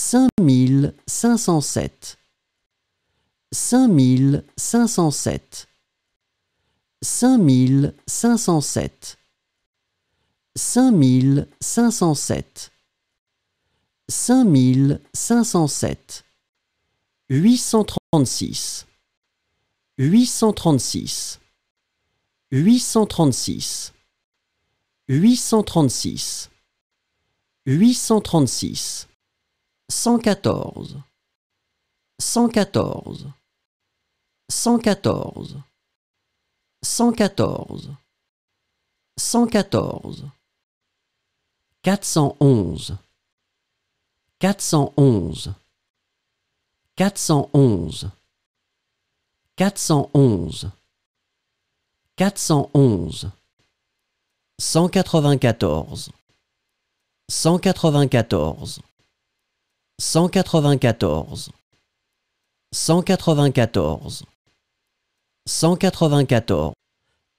5507 5507 5507 5507 5507 836 836 836 836 836 114 114 114 114 114 411 411 411 411 411 194 194 194 194 194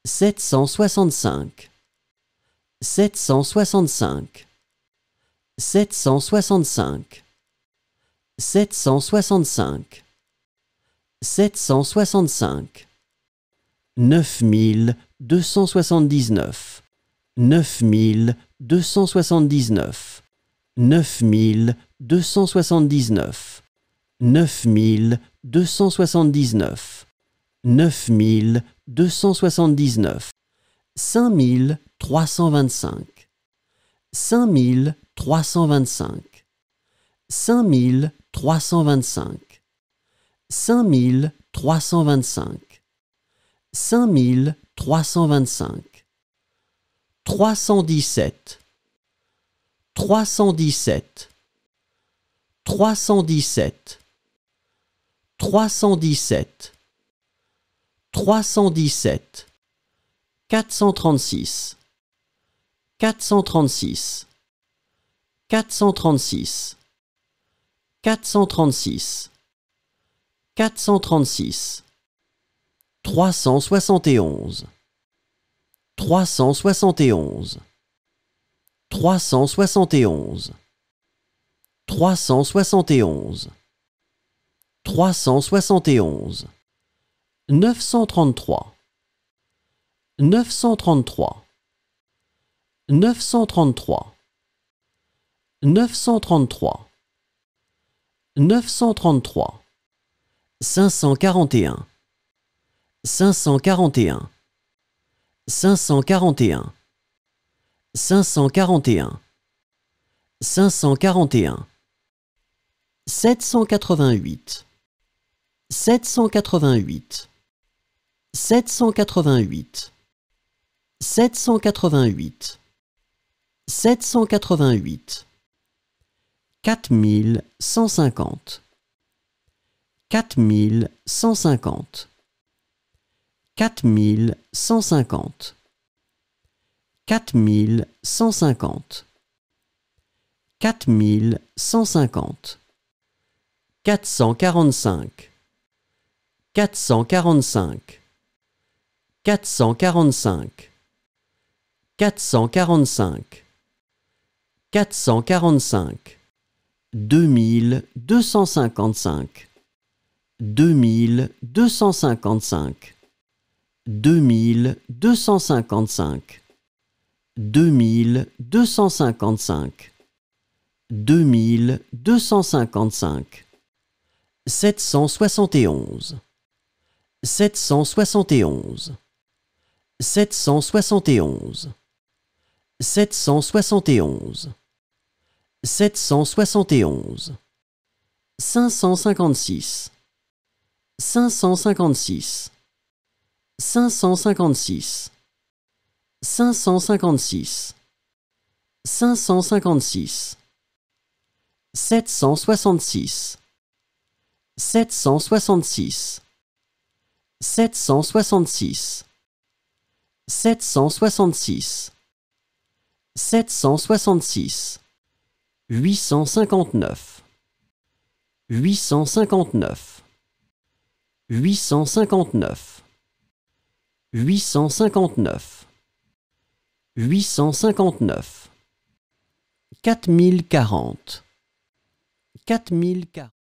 765 765 765 765 765 9279 9279 9279 9279 9279 5325 5325 5325 5325 5325 317 317 317 317 317 436 436 436 436 436 371 371 371 371 371 933 933 933 933 933 541 541 541 541 541 788 788 788 788 788 4150 4150 4150 4150 4150 445 445 445 445 445 2255 2255 2255 2255 2255 771 771 771 771 771 556 556 556 556 556 766 766 766 766 766 859 859 859 859 859 4040 4040